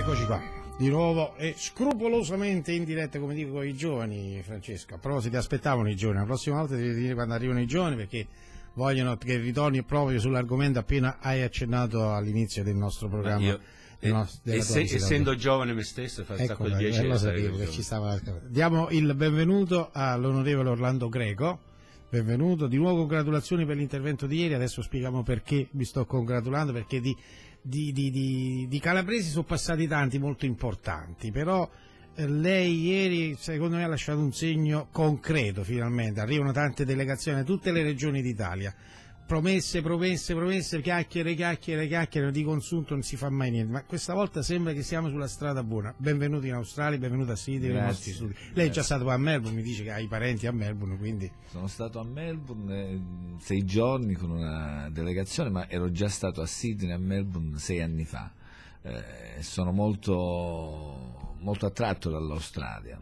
Eccoci qua, di nuovo e scrupolosamente in diretta, come dico i giovani, Francesco. Però se ti aspettavano i giovani, la prossima volta devi dire quando arrivano i giovani perché vogliono che ritorni proprio sull'argomento appena hai accennato all'inizio del nostro programma. Io, del nos- e se, essendo giovane me stesso, fa ecco, il 10 Lo sapevo che ci stava... Diamo il benvenuto all'onorevole Orlando Greco. Benvenuto, di nuovo congratulazioni per l'intervento di ieri, adesso spieghiamo perché mi sto congratulando, perché di di, di, di, di calabresi sono passati tanti molto importanti, però eh, lei ieri secondo me ha lasciato un segno concreto finalmente, arrivano tante delegazioni da tutte le regioni d'Italia, promesse, promesse, promesse, chiacchiere, chiacchiere, chiacchiere, di consunto non si fa mai niente, ma questa volta sembra che siamo sulla strada buona. Benvenuti in Australia, benvenuto a Sydney, nei nostri studi. Lei è già stato a Melbourne, mi dice che ha i parenti a Melbourne, quindi... Sono stato a Melbourne eh, sei giorni con una delegazione, ma ero già stato a Sydney, a Melbourne sei anni fa. Eh, sono molto, molto attratto dall'Australia,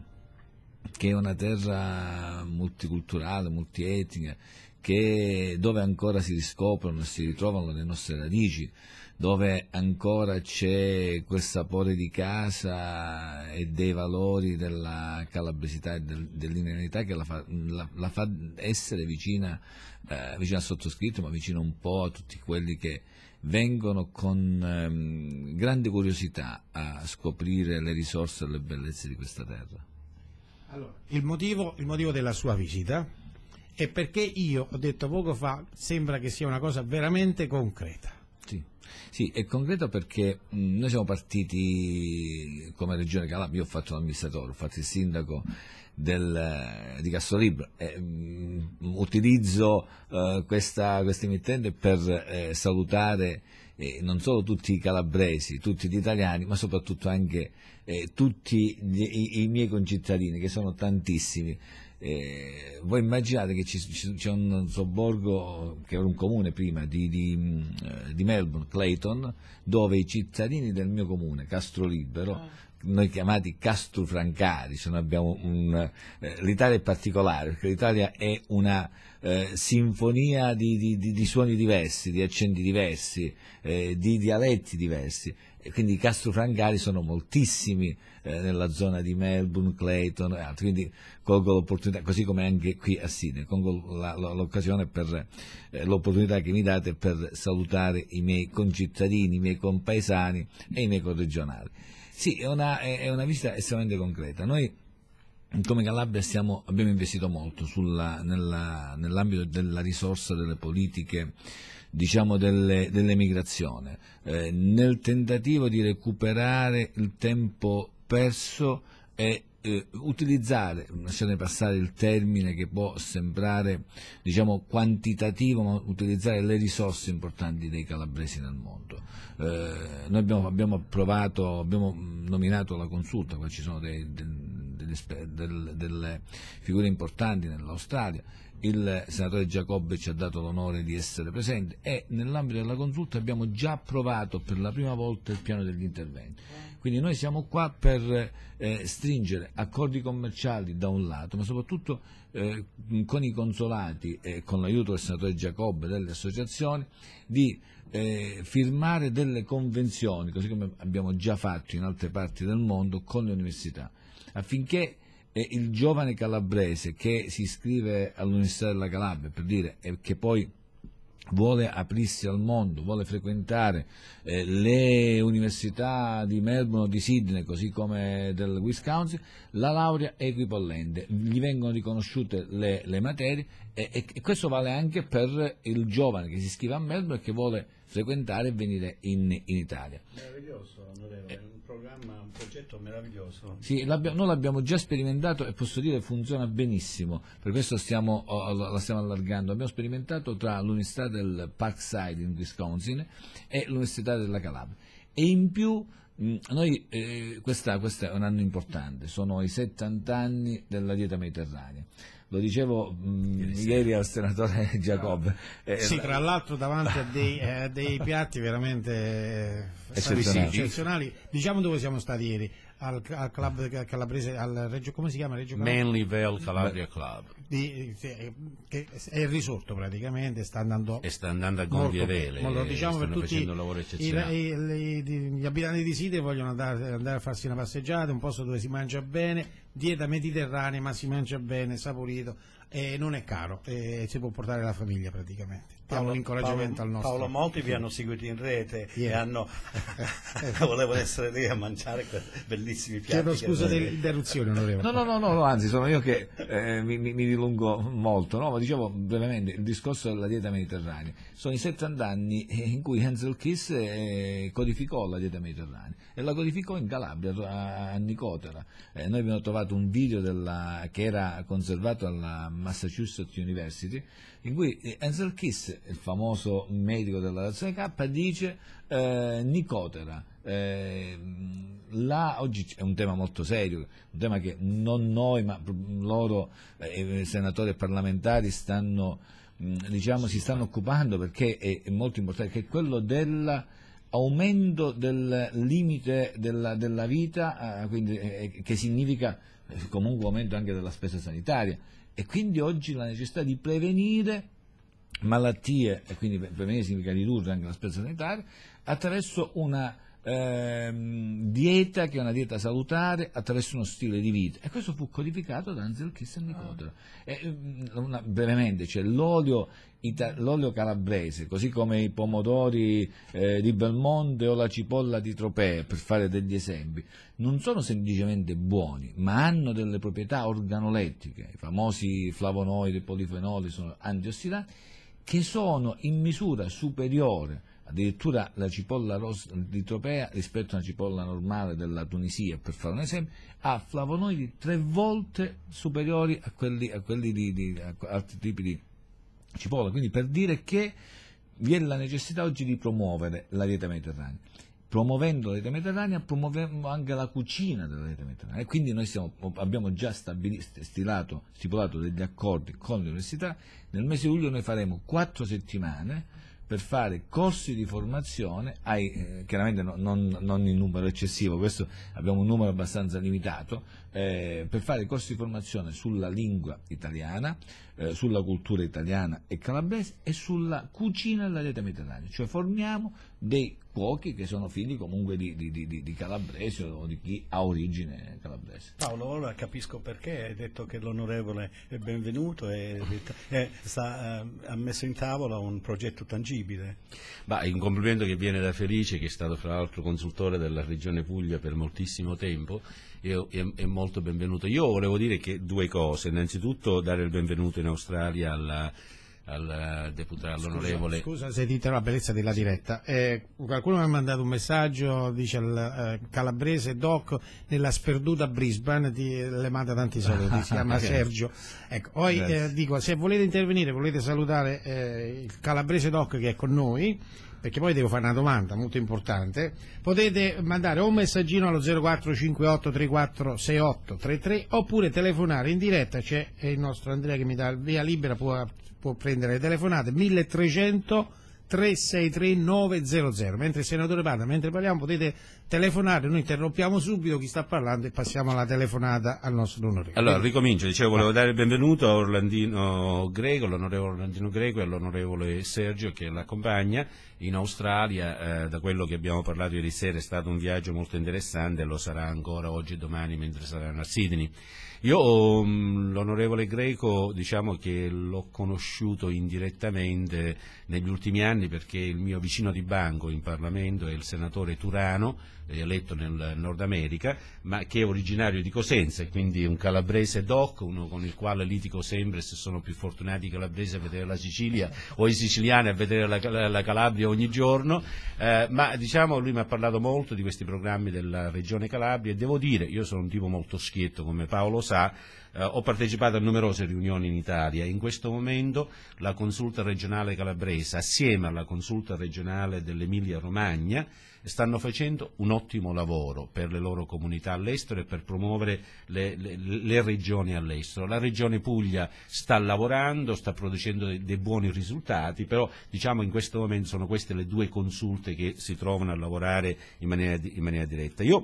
che è una terra multiculturale, multietnica, che, dove ancora si riscoprono e si ritrovano le nostre radici, dove ancora c'è quel sapore di casa e dei valori della calabresità e del, dell'inerenità che la fa, la, la fa essere vicina, eh, vicina al sottoscritto, ma vicina un po' a tutti quelli che vengono con ehm, grande curiosità a scoprire le risorse e le bellezze di questa terra. Allora, il, motivo, il motivo della sua visita e perché io, ho detto poco fa, sembra che sia una cosa veramente concreta. Sì, sì è concreta perché mm, noi siamo partiti come Regione Calabria, io ho fatto l'amministratore, ho fatto il sindaco del, eh, di Casolibro, eh, mm, utilizzo eh, questa, emittente per eh, salutare eh, non solo tutti i calabresi, tutti gli italiani, ma soprattutto anche eh, tutti gli, i, i miei concittadini, che sono tantissimi. Eh, voi immaginate che c'è un sobborgo, che era un comune prima, di, di, mm, eh, di, Melbourne, Clayton, dove i cittadini del mio comune, Castrolibero, ah. Mm. noi chiamati Castrofrancari, cioè un, eh, l'Italia è particolare, perché l'Italia è una eh, sinfonia di, di, suoni diversi, di accenti diversi, eh, di dialetti diversi e quindi i castrofrangari sono moltissimi eh, nella zona di Melbourne, Clayton e altri, quindi colgo l'opportunità, così come anche qui a Sydney, colgo la, la, l'occasione per eh, l'opportunità che mi date per salutare i miei concittadini, i miei compaesani e i miei corregionali. Sì, è una, è, è una visita estremamente concreta. Noi come Calabria stiamo, abbiamo investito molto sulla, nella, nell'ambito della risorsa delle politiche diciamo, delle, dell'emigrazione, eh, nel tentativo di recuperare il tempo perso e eh, utilizzare, lasciate passare il termine che può sembrare diciamo, quantitativo, ma utilizzare le risorse importanti dei calabresi nel mondo. Eh, noi abbiamo, abbiamo, provato, abbiamo nominato la consulta, qua ci sono dei, dei delle, delle, delle figure importanti nell'Australia, il senatore Giacobbe ci ha dato l'onore di essere presente e nell'ambito della consulta abbiamo già approvato per la prima volta il piano degli interventi. Quindi noi siamo qua per eh, stringere accordi commerciali da un lato, ma soprattutto eh, con i consolati e con l'aiuto del senatore Giacobbe e delle associazioni di eh, firmare delle convenzioni, così come abbiamo già fatto in altre parti del mondo, con le università affinché eh, il giovane calabrese che si iscrive all'Università della Calabria, per dire, e che poi vuole aprirsi al mondo, vuole frequentare eh, le università di Melbourne o di Sydney, così come del Wisconsin, la laurea è equipollente, gli vengono riconosciute le, le materie e, e, e, questo vale anche per il giovane che si iscrive a Melbourne e che vuole frequentare e venire in, in Italia. Meraviglioso, onorevole, è eh. un programma, un progetto meraviglioso. Sì, noi l'abbiamo già sperimentato e posso dire che funziona benissimo, per questo stiamo, la stiamo allargando. Abbiamo sperimentato tra l'Università del Parkside in Wisconsin e l'Università della Calabria. E in più mm, noi, eh, questo è un anno importante, sono i 70 anni della dieta mediterranea lo dicevo mh, mm, ieri al senatore Giacobbe. Eh, sì, tra l'altro davanti a dei, eh, dei piatti veramente eh, eccezionali. eccezionali. Diciamo dove siamo stati ieri, al, al club calabrese, al Reggio, come si chiama? Reggio Calabria? Manly Vale Calabria Club. Di, eh, che è risorto praticamente, sta andando... E sta andando a gonfie vele, molto, diciamo stanno per facendo un lavoro eccezionale. I, i, i, gli abitanti di Side vogliono andare, andare a farsi una passeggiata, un posto dove si mangia bene, dieta mediterranea ma si mangia bene, saporito, e non è caro, e si può portare la famiglia praticamente. Paolo, un incoraggiamento Paolo, al nostro. Paolo Moti vi hanno seguito in rete yeah. e hanno, volevo essere lì a mangiare bellissimi piatti. Chiedo scusa dell'interruzione, onorevole. No, no, no, no, anzi, sono io che eh, mi, mi, dilungo molto, no? ma dicevo brevemente il discorso della dieta mediterranea. Sono i 70 anni in cui Hansel Kiss eh, codificò la dieta mediterranea e la codificò in Calabria, a, a Nicotera. Eh, noi abbiamo trovato un video della, che era conservato alla Massachusetts University in cui eh, Ansel Kiss, il famoso medico della Nazione K, dice eh, Nicotera. Eh, là oggi è un tema molto serio, un tema che non noi, ma loro, eh, senatori e parlamentari, stanno, mh, mm, diciamo, si stanno occupando perché è, è molto importante, che è quello della aumento del limite della, della vita, eh, quindi, eh, che significa eh, comunque aumento anche della spesa sanitaria. E quindi oggi la necessità di prevenire malattie, e quindi prevenire significa ridurre anche la spesa sanitaria, attraverso una ehm, dieta che è una dieta salutare, attraverso uno stile di vita. E questo fu codificato da Anzel Kiss e mm, Nicotero. Ah. brevemente, c'è cioè, l'olio l'olio calabrese, così come i pomodori eh, di Belmonte o la cipolla di Tropea, per fare degli esempi, non sono semplicemente buoni, ma hanno delle proprietà organolettiche, i famosi flavonoidi, polifenoli, sono antiossidanti, che sono in misura superiore addirittura la cipolla rossa di Tropea rispetto a una cipolla normale della Tunisia, per fare un esempio, ha flavonoidi tre volte superiori a quelli, a quelli di, di a altri tipi di cipolla, quindi per dire che vi è la necessità oggi di promuovere la dieta mediterranea. Promuovendo la dieta mediterranea promuoviamo anche la cucina della dieta mediterranea e quindi noi siamo, abbiamo già stilato, stipulato degli accordi con l'università. Nel mese di luglio noi faremo quattro settimane per fare corsi di formazione, ai, eh, chiaramente no, non, non, in numero eccessivo, questo abbiamo un numero abbastanza limitato, eh, per fare corsi di formazione sulla lingua italiana, eh, sulla cultura italiana e calabrese e sulla cucina della dieta mediterranea, cioè formiamo dei cuochi che sono figli comunque di, di, di, di calabrese o di chi ha origine calabrese. Paolo, ora capisco perché hai detto che l'onorevole è benvenuto e, e eh, sta, eh, ha messo in tavola un progetto tangibile. Bah, un complimento che viene da Felice, che è stato fra l'altro consultore della Regione Puglia per moltissimo tempo è, è, molto benvenuto. Io volevo dire che due cose, innanzitutto dare il benvenuto in Australia alla, al deputato all'onorevole. Scusa se dite la bellezza della diretta. Eh, qualcuno mi ha mandato un messaggio, dice al eh, calabrese Doc nella sperduta Brisbane ti le manda tanti saluti, si chiama okay. Sergio. Ecco, poi eh, dico se volete intervenire, volete salutare eh, il calabrese Doc che è con noi perché poi devo fare una domanda molto importante, potete mandare o un messaggino allo 0458346833 oppure telefonare in diretta, c'è il nostro Andrea che mi dà il via libera, può, può prendere le telefonate, 1300 363 900, mentre il senatore parla, mentre parliamo potete telefonare, noi interrompiamo subito chi sta parlando e passiamo la telefonata al nostro onorevole. Allora, ricomincio, dicevo, volevo dare il benvenuto a Orlandino Greco, all'onorevole Orlandino Greco e all'onorevole Sergio che l'accompagna in Australia, eh, da quello che abbiamo parlato ieri sera è stato un viaggio molto interessante, e lo sarà ancora oggi e domani mentre saranno a Sydney. Io um, l'onorevole Greco diciamo che l'ho conosciuto indirettamente negli ultimi anni perché il mio vicino di banco in Parlamento è il senatore Turano, eletto nel Nord America, ma che è originario di Cosenza, quindi un calabrese doc, uno con il quale litico sempre se sono più fortunati i calabresi a vedere la Sicilia o i siciliani a vedere la, la Calabria ogni giorno, eh, ma diciamo lui mi ha parlato molto di questi programmi della Regione Calabria e devo dire, io sono un tipo molto schietto come Paolo sa, eh, ho partecipato a numerose riunioni in Italia. In questo momento la consulta regionale calabrese assieme alla consulta regionale dell'Emilia Romagna stanno facendo un ottimo lavoro per le loro comunità all'estero e per promuovere le, le, le regioni all'estero. La regione Puglia sta lavorando, sta producendo dei, dei buoni risultati, però diciamo in questo momento sono queste le due consulte che si trovano a lavorare in maniera, in maniera diretta. Io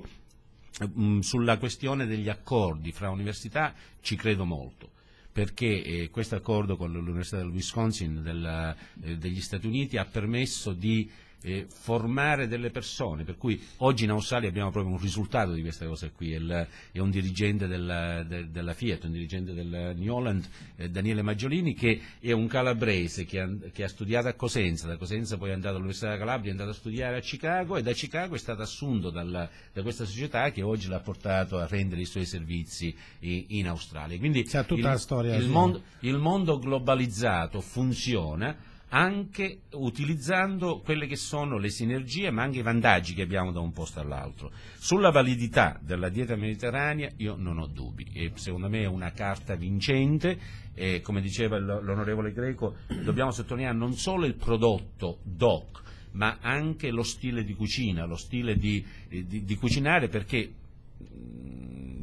Mm, sulla questione degli accordi fra università ci credo molto perché eh, questo accordo con l'Università del Wisconsin del, eh, degli Stati Uniti ha permesso di eh, formare delle persone, per cui oggi in Australia abbiamo proprio un risultato di questa cosa qui, il, è un dirigente della, de, della, Fiat, un dirigente del New Holland, eh, Daniele Maggiolini, che è un calabrese che ha, che ha, studiato a Cosenza, da Cosenza poi è andato all'Università della Calabria, è andato a studiare a Chicago e da Chicago è stato assunto dalla, da questa società che oggi l'ha portato a rendere i suoi servizi in, in Australia. Quindi il, il, mondo, il mondo globalizzato funziona anche utilizzando quelle che sono le sinergie ma anche i vantaggi che abbiamo da un posto all'altro. Sulla validità della dieta mediterranea io non ho dubbi, e secondo me è una carta vincente e come diceva l'onorevole Greco dobbiamo sottolineare non solo il prodotto DOC ma anche lo stile di cucina, lo stile di, di, di cucinare perché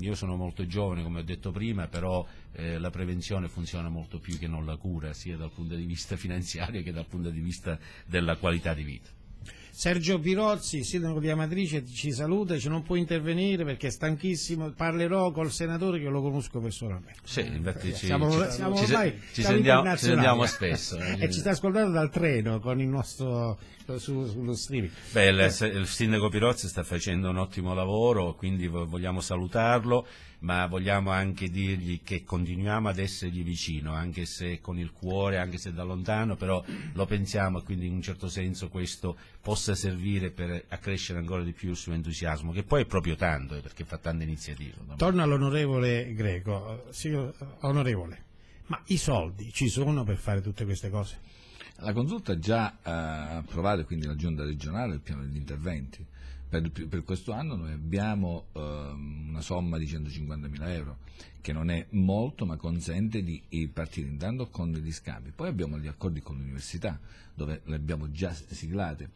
io sono molto giovane come ho detto prima, però eh, la prevenzione funziona molto più che non la cura, sia dal punto di vista finanziario che dal punto di vista della qualità di vita. Sergio Pirozzi, sindaco di Amatrice, ci saluta, dice non può intervenire perché è stanchissimo, parlerò col senatore che lo conosco personalmente. Sì, infatti eh, ci, siamo, ci, siamo ci, ormai, ci, sentiamo, ci sentiamo spesso. Eh. e ci sta ascoltando dal treno con il nostro su, sullo streaming. Beh, il, eh. il sindaco Pirozzi sta facendo un ottimo lavoro, quindi vogliamo salutarlo ma vogliamo anche dirgli che continuiamo ad essergli vicino, anche se con il cuore, anche se da lontano, però lo pensiamo e quindi in un certo senso questo possa servire per accrescere ancora di più il suo entusiasmo, che poi è proprio tanto, eh, perché fa tante iniziative. Torno all'onorevole Greco, Signor, onorevole, ma i soldi ci sono per fare tutte queste cose? La consulta ha già eh, approvato, quindi la giunta regionale, il piano degli interventi per, per questo anno noi abbiamo eh, una somma di 150.000 euro, che non è molto ma consente di partire intanto con degli scambi. Poi abbiamo gli accordi con l'università, dove le abbiamo già siglate.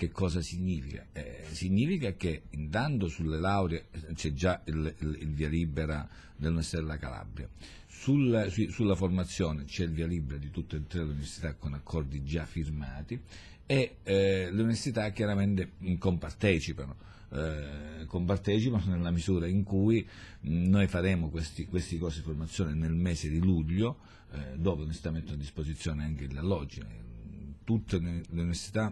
Che cosa significa? Eh, significa che intanto sulle lauree c'è già il, il, il via libera dell'Università della Calabria, sulla, su, sulla formazione c'è il via libera di tutte e tre le università con accordi già firmati e eh, le università chiaramente compartecipano. Eh, compartecipano nella misura in cui noi faremo questi, questi corsi di formazione nel mese di luglio, eh, dove l'università mettono a disposizione anche gli alloggi. Tutte le università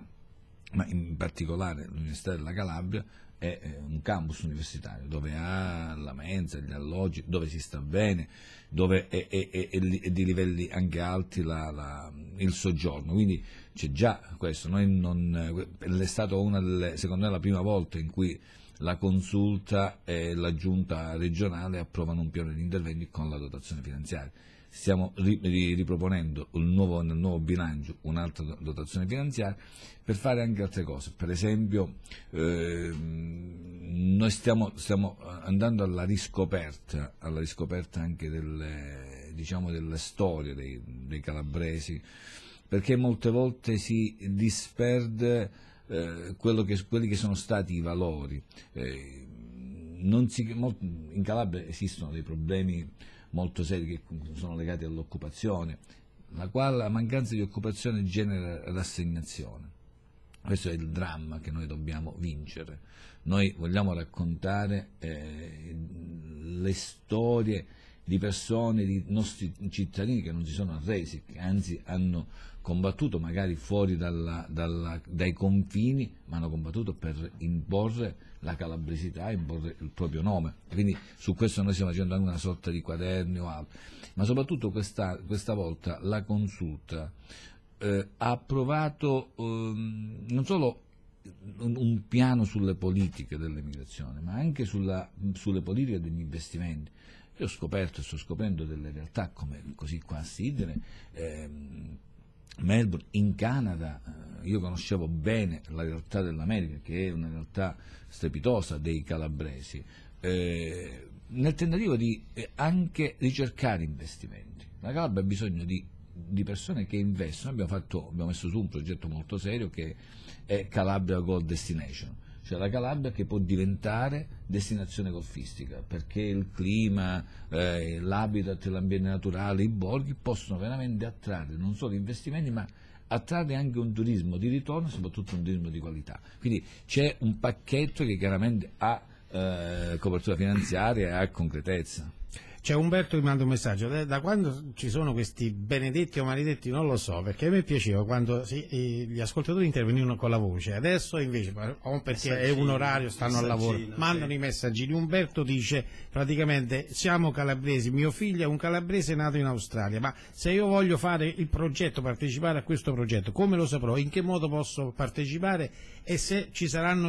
ma in particolare l'Università della Calabria è eh, un campus universitario dove ha la mensa, gli alloggi, dove si sta bene, dove è, è, è, è di livelli anche alti la, la, il soggiorno. Quindi c'è già questo. Non, è stata una delle, secondo me, la prima volta in cui la consulta e la giunta regionale approvano un piano di interventi con la dotazione finanziaria stiamo riproponendo un nuovo, nel nuovo bilancio un'altra dotazione finanziaria per fare anche altre cose, per esempio eh, noi stiamo, stiamo, eh, andando alla riscoperta, alla riscoperta anche delle, diciamo, delle storie dei, dei calabresi, perché molte volte si disperde eh, che, quelli che sono stati i valori. Eh, si, in Calabria esistono dei problemi molto seri che sono legati all'occupazione, la quale la mancanza di occupazione genera rassegnazione. Questo è il dramma che noi dobbiamo vincere. Noi vogliamo raccontare eh, le storie di persone, di nostri cittadini che non si sono arresi, che anzi hanno combattuto magari fuori dalla, dalla, dai confini, ma hanno combattuto per imporre la calabresità, imporre il proprio nome. Quindi su questo noi stiamo facendo anche una sorta di quaderni o altro. Ma soprattutto questa, questa volta la consulta eh, ha approvato eh, non solo un, piano sulle politiche dell'emigrazione, ma anche sulla, sulle politiche degli investimenti. Io ho scoperto e sto scoprendo delle realtà come così qua a Sidere, ehm, Melbourne, in Canada, eh, io conoscevo bene la realtà dell'America, che è una realtà strepitosa dei calabresi, eh, nel tentativo di eh, anche ricercare investimenti. La Calabria ha bisogno di, di persone che investono, abbiamo, fatto, abbiamo messo su un progetto molto serio che è Calabria Gold Destination cioè la Calabria che può diventare destinazione golfistica, perché il clima, eh, l'habitat, l'ambiente naturale, i borghi possono veramente attrarre non solo investimenti ma attrarre anche un turismo di ritorno, soprattutto un turismo di qualità. Quindi c'è un pacchetto che chiaramente ha eh, copertura finanziaria e ha concretezza. C'è cioè, Umberto che manda un messaggio, eh, da quando ci sono questi benedetti o maledetti non lo so, perché a me piaceva quando si, gli ascoltatori intervenivano con la voce, adesso invece, o perché è un orario, stanno al lavoro, mandano sì. i messaggini. Umberto dice praticamente siamo calabresi, mio figlio è un calabrese nato in Australia, ma se io voglio fare il progetto, partecipare a questo progetto, come lo saprò, in che modo posso partecipare e se ci saranno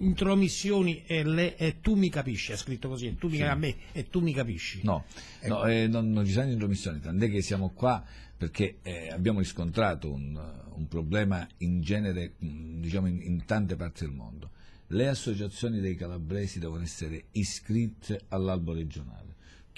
intromissioni e, le, e tu mi capisci, è scritto così, e tu mi, sì. a me, e tu mi capisci capisci. No, ecco. no eh, non, non, ci sono intromissioni, tant'è che siamo qua perché eh, abbiamo riscontrato un, un, problema in genere mm, diciamo, in, in tante parti del mondo. Le associazioni dei calabresi devono essere iscritte all'albo regionale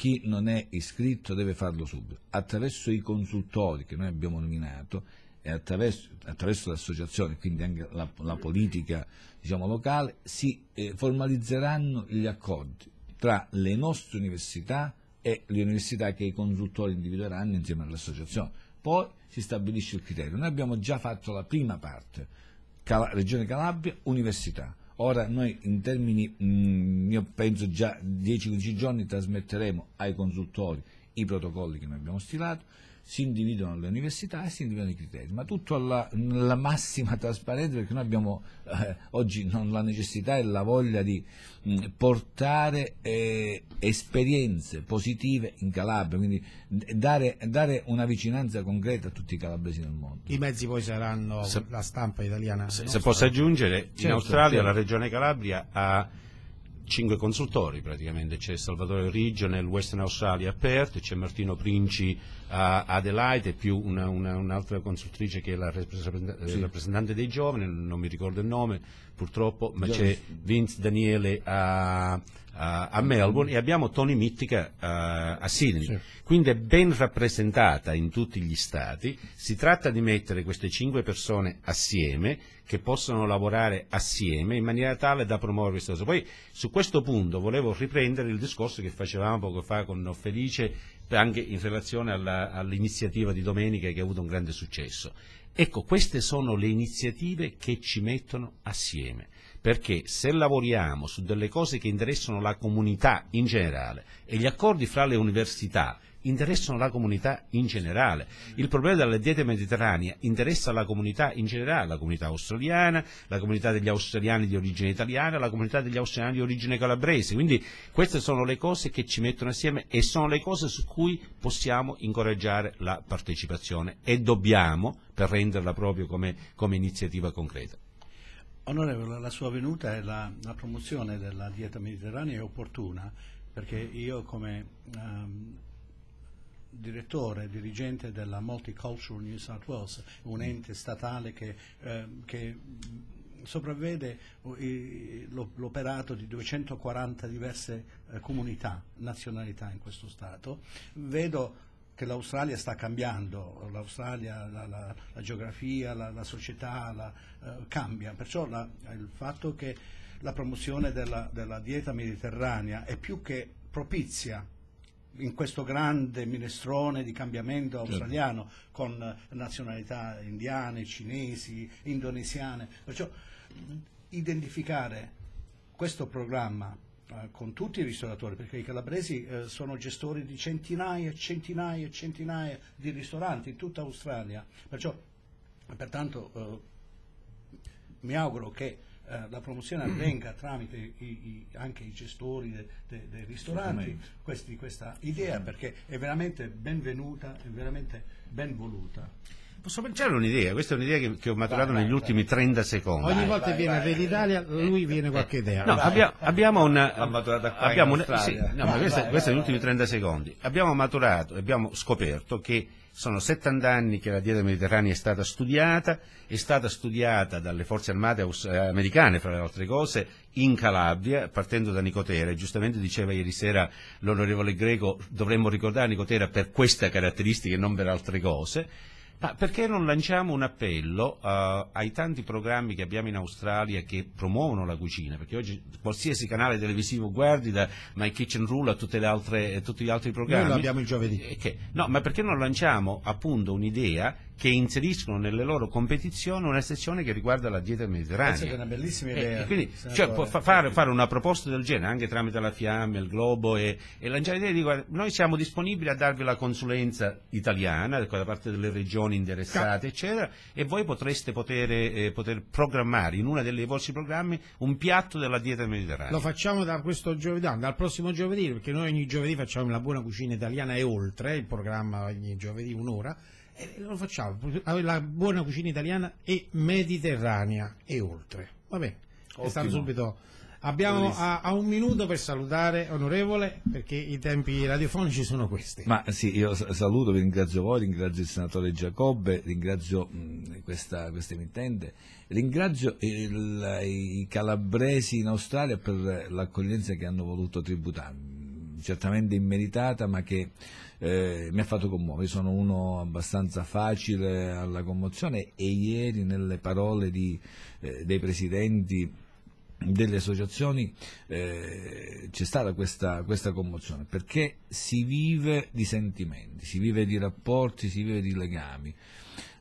chi non è iscritto deve farlo subito. Attraverso i consultori che noi abbiamo nominato e attraverso, attraverso l'associazione, quindi anche la, la politica diciamo, locale, si eh, formalizzeranno gli accordi tra le nostre università e le università che i consultori individueranno insieme all'associazione. Poi si stabilisce il criterio. Noi abbiamo già fatto la prima parte, Cala, Regione Calabria, Università. Ora noi in termini, mh, mm, io penso già 10-15 giorni trasmetteremo ai consultori i protocolli che noi abbiamo stilato, si individuano le università e si individuano i criteri, ma tutto alla, alla massima trasparenza perché noi abbiamo eh, oggi la necessità e la voglia di mh, mm, portare eh, esperienze positive in Calabria, quindi dare, dare, una vicinanza concreta a tutti i calabresi nel mondo. I mezzi poi saranno se, la stampa italiana. Se, se posso aggiungere, certo, in Australia certo. la regione Calabria ha cinque consultori praticamente, c'è Salvatore Riggio nel Western Australia Perth, c'è Martino Princi a Adelaide, più una, una, un'altra consultrice che è la eh, rappresentante sì. dei giovani, non mi ricordo il nome purtroppo, ma Giusto. c'è Vince Daniele a, a Melbourne e abbiamo Tony Mittica eh, a Sydney. Sì. Quindi è ben rappresentata in tutti gli stati. Si tratta di mettere queste cinque persone assieme che possono lavorare assieme in maniera tale da promuovere questa cosa. Poi su questo punto volevo riprendere il discorso che facevamo poco fa con Felice anche in relazione all'iniziativa di domenica che ha avuto un grande successo. Ecco, queste sono le iniziative che ci mettono assieme, perché se lavoriamo su delle cose che interessano la comunità in generale e gli accordi fra le università interessano la comunità in generale. Il problema della dieta mediterranea interessa la comunità in generale, la comunità australiana, la comunità degli australiani di origine italiana, la comunità degli australiani di origine calabrese. Quindi queste sono le cose che ci mettono assieme e sono le cose su cui possiamo incoraggiare la partecipazione e dobbiamo per renderla proprio come, come iniziativa concreta. Onorevole, la sua venuta e la, la, promozione della dieta mediterranea è opportuna perché io come um, direttore, dirigente della Multicultural New South Wales, un ente statale che, eh, che sopravvede l'operato di 240 diverse eh, comunità, nazionalità in questo Stato. Vedo che l'Australia sta cambiando, l'Australia, la, la, la geografia, la, la società eh, cambia, perciò il fatto che la promozione della, della dieta mediterranea è più che propizia in questo grande minestrone di cambiamento certo. australiano certo. con nazionalità indiane, cinesi, indonesiane. Perciò identificare questo programma eh, con tutti i ristoratori, perché i calabresi eh, sono gestori di centinaia e centinaia e centinaia di ristoranti in tutta Australia. Perciò, pertanto, eh, mi auguro che eh, la promozione avvenga tramite i, i, anche i gestori de, de, dei ristoranti questi, questa idea perché è veramente benvenuta, è veramente ben voluta. Posso pensare un'idea, questa è un'idea che, che ho maturato vai, negli vai, ultimi 30 secondi. Ogni volta che viene vai, dall'Italia, lui viene qualche idea. No, abbia, abbiamo una... L'ha maturata qua abbiamo una, sì, no, ma questa, questa è negli ultimi 30 secondi. Abbiamo maturato, e abbiamo scoperto che sono 70 anni che la dieta mediterranea è stata studiata, è stata studiata dalle forze armate eh, americane, fra le altre cose, in Calabria, partendo da Nicotera. Giustamente diceva ieri sera l'onorevole Greco, dovremmo ricordare Nicotera per queste caratteristiche e non per altre cose ma perché non lanciamo un appello uh, ai tanti programmi che abbiamo in Australia che promuovono la cucina? Perché oggi qualsiasi canale televisivo guardi, da My Kitchen Rule a, altre, tutti gli altri programmi. Noi lo abbiamo il giovedì. Che, no, ma perché non lanciamo appunto un'idea che inseriscono nelle loro competizioni una sezione che riguarda la dieta mediterranea. Questa è una bellissima eh, idea. E quindi, cioè, fa, fare, fare, una proposta del genere anche tramite la Fiamme, il Globo e, e lanciare l'idea di guarda, noi siamo disponibili a darvi la consulenza italiana da parte delle regioni interessate, eccetera, e voi potreste poter, eh, poter programmare in uno dei vostri programmi un piatto della dieta mediterranea. Lo facciamo da questo giovedì, dal prossimo giovedì, perché noi ogni giovedì facciamo la buona cucina italiana e oltre, il programma ogni giovedì un'ora, e lo facciamo Ah, la, buona cucina italiana e mediterranea e oltre. Va bene, subito Abbiamo a, a, un minuto per salutare, onorevole, perché i tempi radiofonici sono questi. Ma sì, io saluto, vi ringrazio voi, ringrazio il senatore Giacobbe, ringrazio mh, questa, questa, emittente, ringrazio il, i calabresi in Australia per l'accoglienza che hanno voluto tributarmi, certamente immeritata, ma che eh, mi ha fatto commuovere. Sono uno abbastanza facile alla commozione e ieri nelle parole di, eh, dei presidenti delle associazioni eh, c'è stata questa, questa, commozione perché si vive di sentimenti, si vive di rapporti, si vive di legami.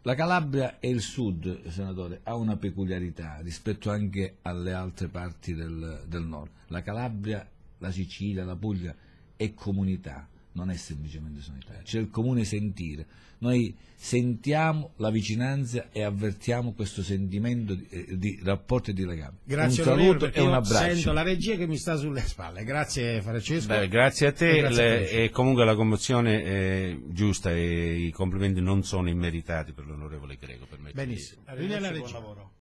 La Calabria e il sud, senatore, ha una peculiarità rispetto anche alle altre parti del, del nord. La Calabria, la Sicilia, la Puglia è comunità, non è semplicemente sanitaria, c'è il comune sentire. Noi sentiamo la vicinanza e avvertiamo questo sentimento di, eh, di rapporto e di legame. Grazie un saluto e un abbraccio. Sento la regia che mi sta sulle spalle. Grazie Francesco. Beh, grazie a te e, grazie le, a e, comunque la commozione è giusta e i complimenti non sono immeritati per l'onorevole Greco. Benissimo. Arrivederci, buon lavoro.